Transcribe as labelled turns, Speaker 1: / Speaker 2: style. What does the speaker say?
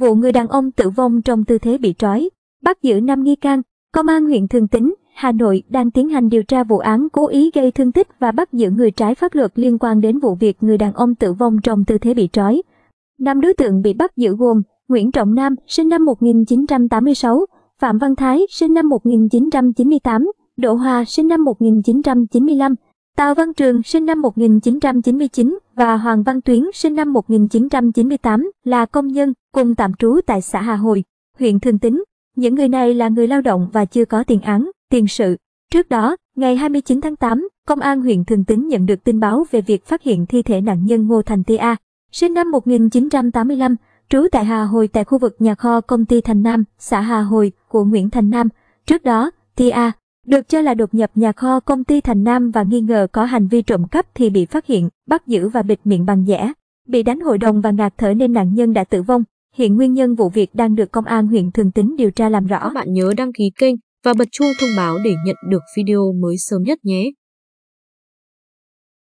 Speaker 1: vụ người đàn ông tử vong trong tư thế bị trói, bắt giữ năm nghi can, Công an huyện Thường Tín, Hà Nội đang tiến hành điều tra vụ án cố ý gây thương tích và bắt giữ người trái pháp luật liên quan đến vụ việc người đàn ông tử vong trong tư thế bị trói. Năm đối tượng bị bắt giữ gồm Nguyễn Trọng Nam, sinh năm 1986, Phạm Văn Thái, sinh năm 1998, Đỗ Hòa, sinh năm 1995, Tào Văn Trường sinh năm 1999 và Hoàng Văn Tuyến sinh năm 1998 là công nhân cùng tạm trú tại xã Hà Hồi, huyện Thường Tín. Những người này là người lao động và chưa có tiền án, tiền sự. Trước đó, ngày 29 tháng 8, Công an huyện Thường Tín nhận được tin báo về việc phát hiện thi thể nạn nhân Ngô Thành T.A. sinh năm 1985, trú tại Hà Hồi tại khu vực nhà kho công ty Thành Nam, xã Hà Hồi của Nguyễn Thành Nam. Trước đó, Tia được cho là đột nhập nhà kho công ty Thành Nam và nghi ngờ có hành vi trộm cắp thì bị phát hiện, bắt giữ và bịt miệng bằng dẻ. Bị đánh hội đồng và ngạt thở nên nạn nhân đã tử vong. Hiện nguyên nhân vụ việc đang được Công an huyện Thường Tín điều tra làm rõ. bạn nhớ đăng ký kênh và bật chuông thông
Speaker 2: báo để nhận được video mới sớm nhất nhé.